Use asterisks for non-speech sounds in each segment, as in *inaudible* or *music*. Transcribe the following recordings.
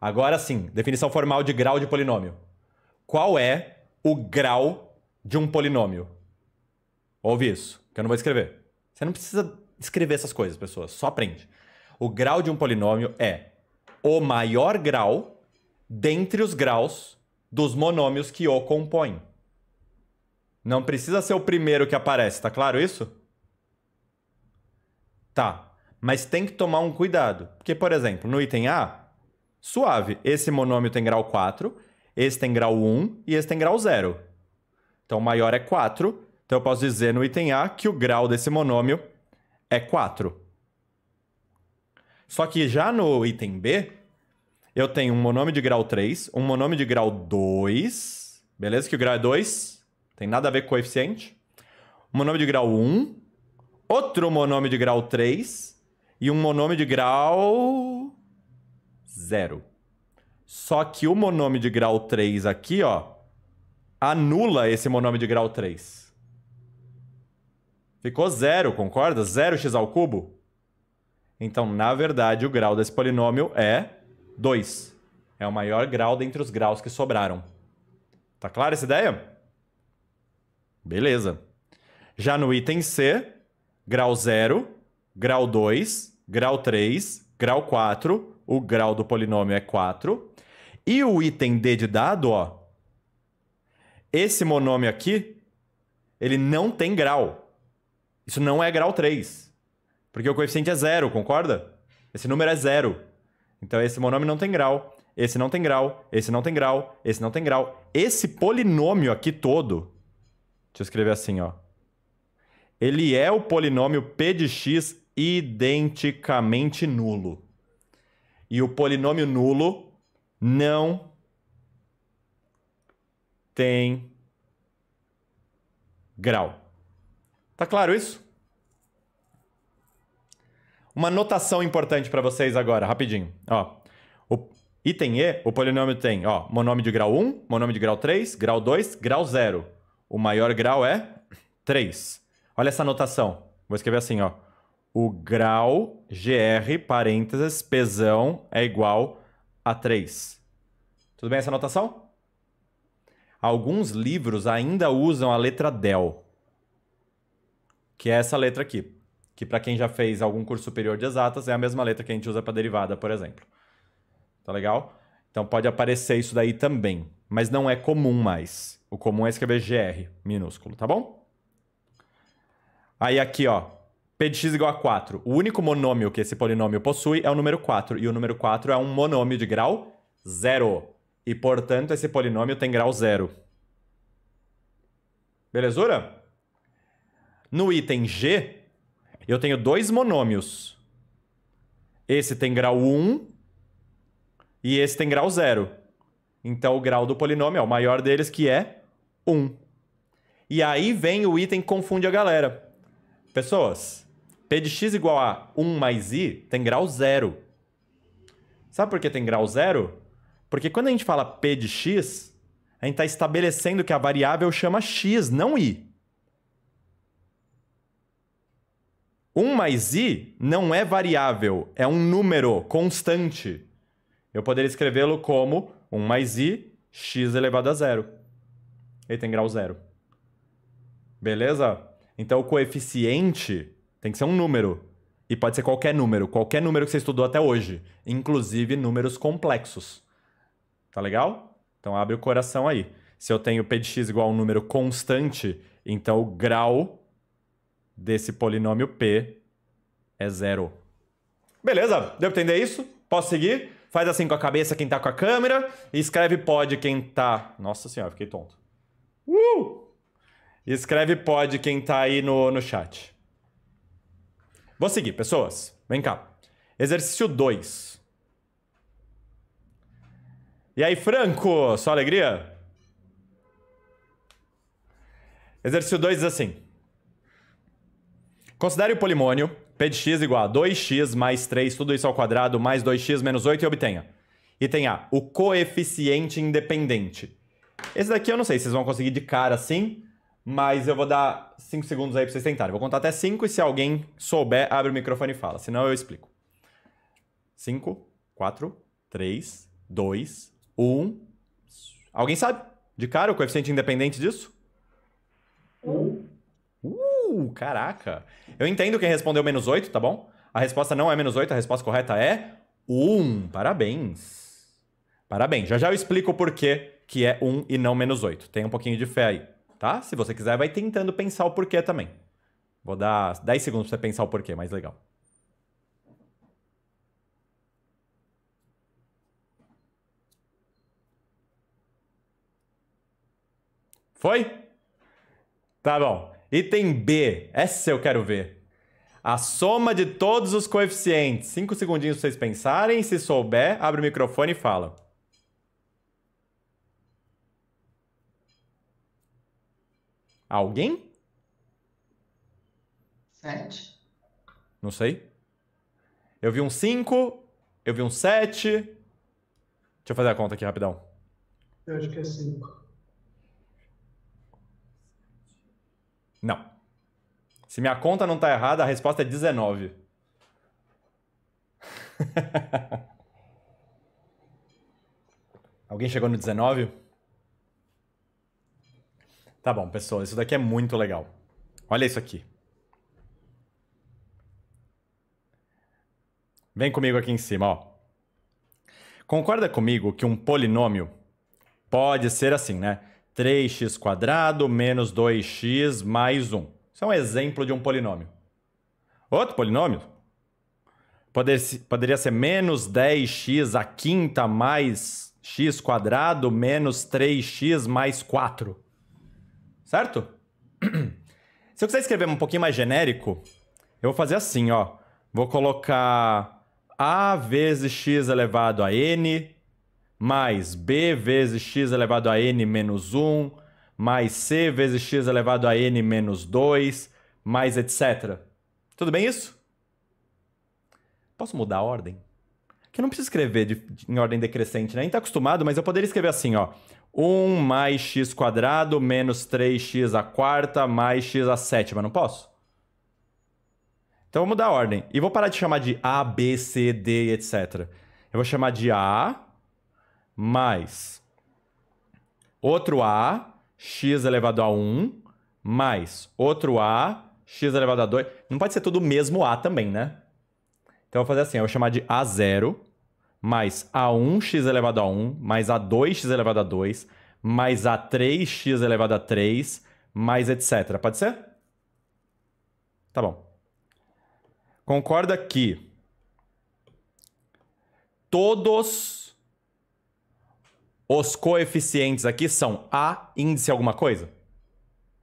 Agora sim, definição formal de grau de polinômio. Qual é o grau de um polinômio? Ouve isso, que eu não vou escrever. Você não precisa escrever essas coisas, pessoas, só aprende. O grau de um polinômio é o maior grau dentre os graus dos monômios que o compõem. Não precisa ser o primeiro que aparece, tá claro isso? Tá, mas tem que tomar um cuidado. Porque, por exemplo, no item A, suave. Esse monômio tem grau 4, esse tem grau 1 e esse tem grau 0. Então, maior é 4. Então, eu posso dizer no item A que o grau desse monômio é 4. Só que já no item B, eu tenho um monômio de grau 3, um monômio de grau 2, beleza? Que o grau é 2, tem nada a ver com coeficiente. Um monômio de grau 1, outro monômio de grau 3 e um monômio de grau zero. Só que o monome de grau 3 aqui, ó, anula esse monome de grau 3. Ficou zero, concorda? Zero x ao cubo. Então, na verdade, o grau desse polinômio é 2. É o maior grau dentre os graus que sobraram. Tá clara essa ideia? Beleza. Já no item C, grau 0, grau 2, grau 3, grau 4, o grau do polinômio é 4. E o item D de dado, ó, esse monômio aqui, ele não tem grau. Isso não é grau 3. Porque o coeficiente é zero, concorda? Esse número é zero. Então esse monômio não tem grau. Esse não tem grau, esse não tem grau, esse não tem grau. Esse polinômio aqui todo, deixa eu escrever assim, ó. Ele é o polinômio p de x identicamente nulo. E o polinômio nulo não tem grau. Tá claro isso? Uma notação importante para vocês agora, rapidinho. Ó, o item E, o polinômio tem ó, monômio de grau 1, monômio de grau 3, grau 2, grau 0. O maior grau é 3. Olha essa notação. Vou escrever assim, ó o grau GR, parênteses, pesão é igual a 3. Tudo bem essa anotação? Alguns livros ainda usam a letra del, que é essa letra aqui, que para quem já fez algum curso superior de exatas é a mesma letra que a gente usa para derivada, por exemplo. Tá legal? Então pode aparecer isso daí também, mas não é comum mais. O comum é escrever GR minúsculo, tá bom? Aí aqui, ó, P de x igual a 4. O único monômio que esse polinômio possui é o número 4, e o número 4 é um monômio de grau 0. E, portanto, esse polinômio tem grau 0. Belezura? No item G, eu tenho dois monômios. Esse tem grau 1 e esse tem grau 0. Então, o grau do polinômio é o maior deles, que é 1. E aí vem o item que confunde a galera. Pessoas, P de x igual a 1 mais i tem grau zero. Sabe por que tem grau zero? Porque quando a gente fala P de x, a gente está estabelecendo que a variável chama x, não i. 1 mais i não é variável, é um número constante. Eu poderia escrevê-lo como 1 mais i, x elevado a zero. Ele tem grau zero. Beleza? Então, o coeficiente tem que ser um número. E pode ser qualquer número, qualquer número que você estudou até hoje, inclusive números complexos. Tá legal? Então abre o coração aí. Se eu tenho p de x igual a um número constante, então o grau desse polinômio p é zero. Beleza? Deu pra entender isso? Posso seguir? Faz assim com a cabeça quem tá com a câmera e escreve pode quem tá... Nossa senhora, fiquei tonto. Uh! Escreve pode quem tá aí no, no chat. Vou seguir, pessoas. Vem cá. Exercício 2. E aí, Franco? Só alegria? Exercício 2 diz assim. Considere o polimônio p de x igual a 2x mais 3, tudo isso ao quadrado, mais 2x menos 8 e obtenha. Item A, o coeficiente independente. Esse daqui eu não sei se vocês vão conseguir de cara assim, mas eu vou dar 5 segundos aí para vocês tentarem. Vou contar até 5 e se alguém souber, abre o microfone e fala. Senão eu explico. 5, 4, 3, 2, 1. Alguém sabe? De cara, o coeficiente independente disso? 1. Uh, caraca. Eu entendo quem respondeu menos 8, tá bom? A resposta não é menos 8, a resposta correta é 1. Parabéns. Parabéns. Já já eu explico o porquê que é 1 e não menos 8. Tenha um pouquinho de fé aí tá? Se você quiser, vai tentando pensar o porquê também. Vou dar 10 segundos para você pensar o porquê, mais legal. Foi? Tá bom. Item B. Essa eu quero ver. A soma de todos os coeficientes. Cinco segundinhos pra vocês pensarem. Se souber, abre o microfone e fala. Alguém? Sete. Não sei. Eu vi um cinco, eu vi um sete. Deixa eu fazer a conta aqui rapidão. Eu acho que é cinco. Não. Se minha conta não tá errada, a resposta é 19. *laughs* Alguém chegou no 19? Tá bom, pessoal, isso daqui é muito legal. Olha isso aqui. Vem comigo aqui em cima, ó. Concorda comigo que um polinômio pode ser assim, né? 3x² menos 2x mais 1. Isso é um exemplo de um polinômio. Outro polinômio poderia ser menos 10x a quinta mais x quadrado menos 3x mais 4 certo? *clears throat* Se eu quiser escrever um pouquinho mais genérico, eu vou fazer assim, ó. Vou colocar a vezes x elevado a n mais b vezes x elevado a n menos 1 mais c vezes x elevado a n menos 2 mais etc. Tudo bem isso? Posso mudar a ordem? Que eu não preciso escrever de, de, em ordem decrescente, né? A gente tá acostumado, mas eu poderia escrever assim, ó. 1 mais x quadrado menos 3x a quarta mais x a sétima. Não posso? Então vou mudar a ordem. E vou parar de chamar de A, B, C, D, etc. Eu vou chamar de A mais outro A, x elevado a 1, mais outro A, x elevado a 2. Não pode ser tudo o mesmo A também, né? Então eu vou fazer assim, eu vou chamar de A0 mais a1x elevado a 1, mais a2x elevado a 2, mais a3x elevado a 3, mais etc. Pode ser? Tá bom. Concorda que todos os coeficientes aqui são a índice alguma coisa?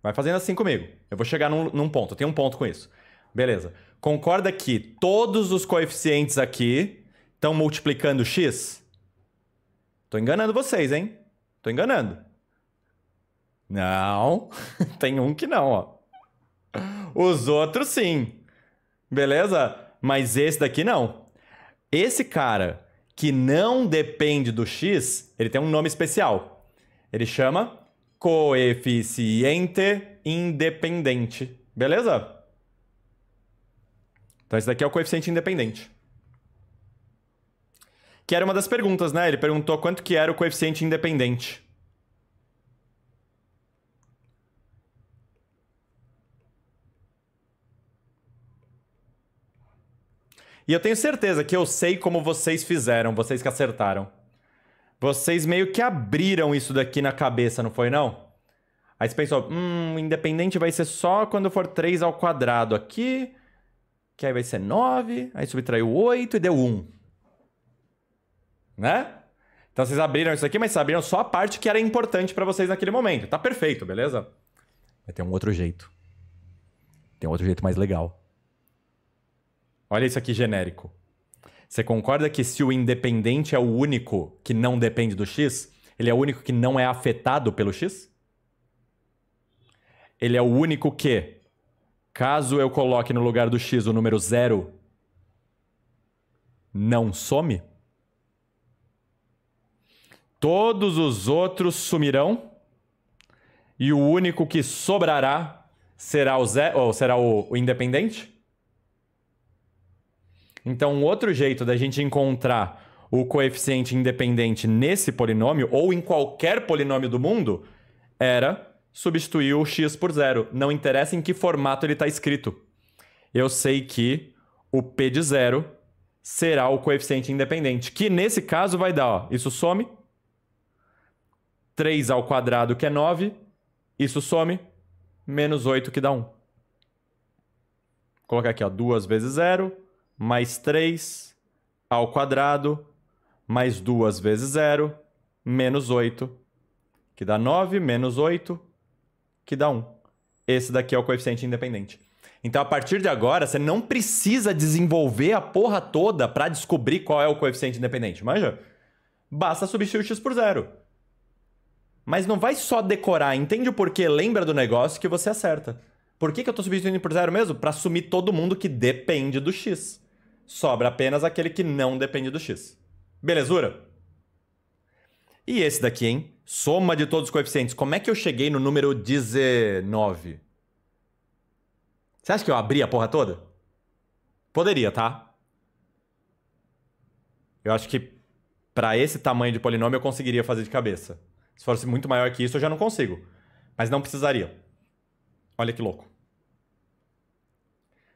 Vai fazendo assim comigo. Eu vou chegar num, num ponto. Eu tenho um ponto com isso. Beleza. Concorda que todos os coeficientes aqui estão multiplicando x? estou enganando vocês, hein? estou enganando. Não, *laughs* tem um que não, ó. Os outros sim. Beleza? Mas esse daqui não. Esse cara que não depende do x, ele tem um nome especial. Ele chama coeficiente independente. Beleza? Então esse daqui é o coeficiente independente. Que era uma das perguntas, né? Ele perguntou quanto que era o coeficiente independente. E eu tenho certeza que eu sei como vocês fizeram, vocês que acertaram. Vocês meio que abriram isso daqui na cabeça, não foi não? Aí você pensou, hum, independente vai ser só quando for 3 ao quadrado aqui, que aí vai ser 9, aí subtraiu 8 e deu 1 né? Então vocês abriram isso aqui, mas vocês abriram só a parte que era importante para vocês naquele momento. Tá perfeito, beleza? Vai ter um outro jeito. Tem um outro jeito mais legal. Olha isso aqui genérico. Você concorda que se o independente é o único que não depende do X, ele é o único que não é afetado pelo X? Ele é o único que, caso eu coloque no lugar do X o número zero, não some? Todos os outros sumirão, e o único que sobrará será o, Zé, ou será o, o independente? Então, um outro jeito da gente encontrar o coeficiente independente nesse polinômio, ou em qualquer polinômio do mundo, era substituir o x por zero. Não interessa em que formato ele está escrito. Eu sei que o p de zero será o coeficiente independente, que nesse caso vai dar, ó, isso some, 3 ao quadrado, que é 9. Isso some. Menos 8, que dá 1. Vou colocar aqui, ó. 2 vezes 0, mais 3 ao quadrado, mais 2 vezes 0, menos 8, que dá 9, menos 8, que dá 1. Esse daqui é o coeficiente independente. Então, a partir de agora, você não precisa desenvolver a porra toda para descobrir qual é o coeficiente independente. Manja? Basta substituir o x por zero. Mas não vai só decorar, entende o porquê, lembra do negócio que você acerta. Por que, que eu estou substituindo por zero mesmo? Para assumir todo mundo que depende do X. Sobra apenas aquele que não depende do X. Belezura? E esse daqui, hein? Soma de todos os coeficientes. Como é que eu cheguei no número 19? Você acha que eu abri a porra toda? Poderia, tá? Eu acho que para esse tamanho de polinômio eu conseguiria fazer de cabeça. Se fosse muito maior que isso, eu já não consigo. Mas não precisaria. Olha que louco.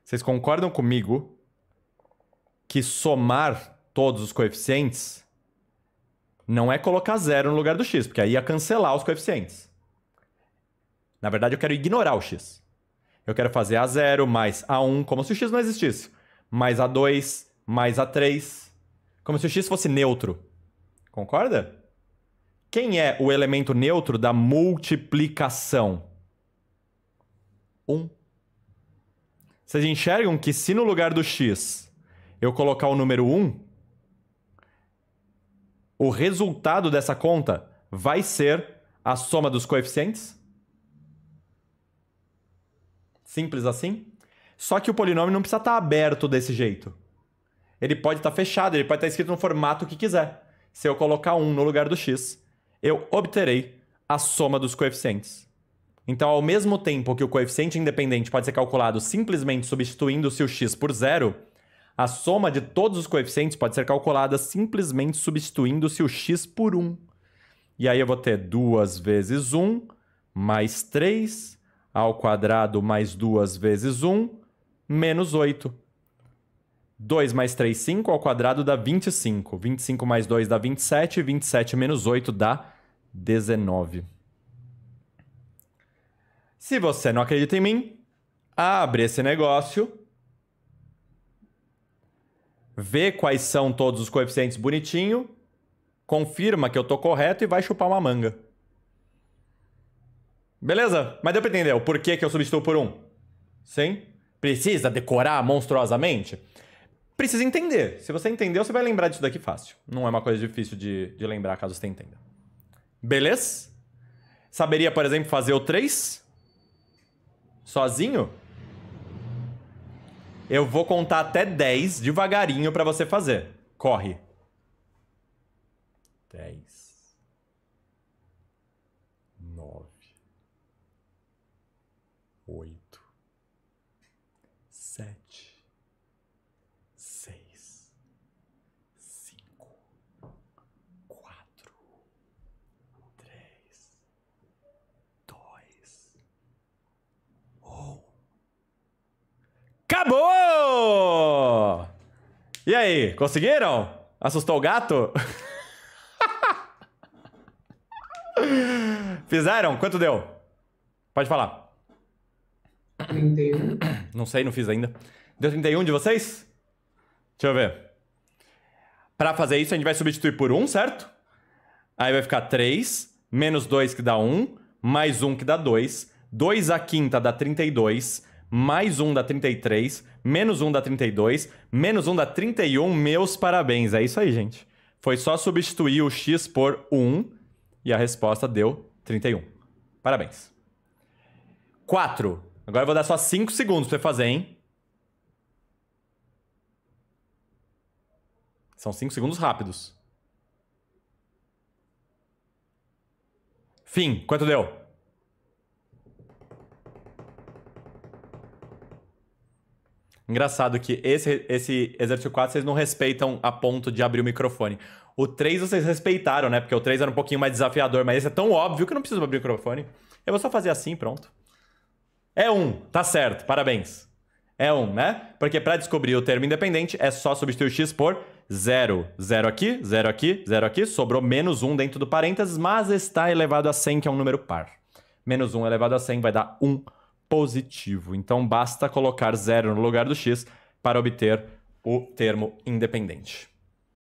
Vocês concordam comigo que somar todos os coeficientes não é colocar zero no lugar do x, porque aí ia cancelar os coeficientes. Na verdade, eu quero ignorar o x. Eu quero fazer a zero mais a1, como se o x não existisse. Mais a2, mais a3, como se o x fosse neutro. Concorda? Quem é o elemento neutro da multiplicação? 1. Um. Vocês enxergam que se no lugar do x eu colocar o número 1, um, o resultado dessa conta vai ser a soma dos coeficientes? Simples assim. Só que o polinômio não precisa estar aberto desse jeito. Ele pode estar fechado, ele pode estar escrito no formato que quiser. Se eu colocar 1 um no lugar do x, eu obterei a soma dos coeficientes. Então, ao mesmo tempo que o coeficiente independente pode ser calculado simplesmente substituindo-se o x por zero, a soma de todos os coeficientes pode ser calculada simplesmente substituindo-se o x por 1. E aí eu vou ter 2 vezes 1 mais 3 ao quadrado mais 2 vezes 1 menos 8. 2 mais 3, 5 ao quadrado dá 25. 25 mais 2 dá 27. 27 menos 8 dá 19. Se você não acredita em mim, abre esse negócio. Vê quais são todos os coeficientes bonitinho. Confirma que eu tô correto e vai chupar uma manga. Beleza? Mas deu pra entender o porquê que eu substituo por 1? Sim? Precisa decorar monstruosamente? Sim precisa entender. Se você entendeu, você vai lembrar disso daqui fácil. Não é uma coisa difícil de, de lembrar, caso você entenda. Beleza? Saberia, por exemplo, fazer o 3? Sozinho? Eu vou contar até 10 devagarinho para você fazer. Corre. 10. 9. 8. 7. aí, conseguiram? Assustou o gato? *laughs* Fizeram? Quanto deu? Pode falar. 31. Não sei, não fiz ainda. Deu 31 de vocês? Deixa eu ver. Pra fazer isso, a gente vai substituir por 1, certo? Aí vai ficar 3, menos 2 que dá 1, mais 1 que dá 2. 2 a quinta dá 32, mais um da 33, menos um da 32, menos um da 31. Meus parabéns. É isso aí, gente. Foi só substituir o x por 1 e a resposta deu 31. Parabéns. 4. Agora eu vou dar só 5 segundos pra você fazer, hein? São 5 segundos rápidos. Fim. Quanto deu? Engraçado que esse, esse Exercício 4 vocês não respeitam a ponto de abrir o microfone. O 3 vocês respeitaram, né? Porque o 3 era um pouquinho mais desafiador, mas esse é tão óbvio que eu não preciso abrir o microfone. Eu vou só fazer assim, pronto. É um, tá certo, parabéns. É um, né? Porque para descobrir o termo independente é só substituir o x por 0. 0 aqui, 0 aqui, 0 aqui. Sobrou menos um dentro do parênteses, mas está elevado a 100, que é um número par. Menos um elevado a 100 vai dar 1. Um positivo. Então basta colocar zero no lugar do x para obter o termo independente.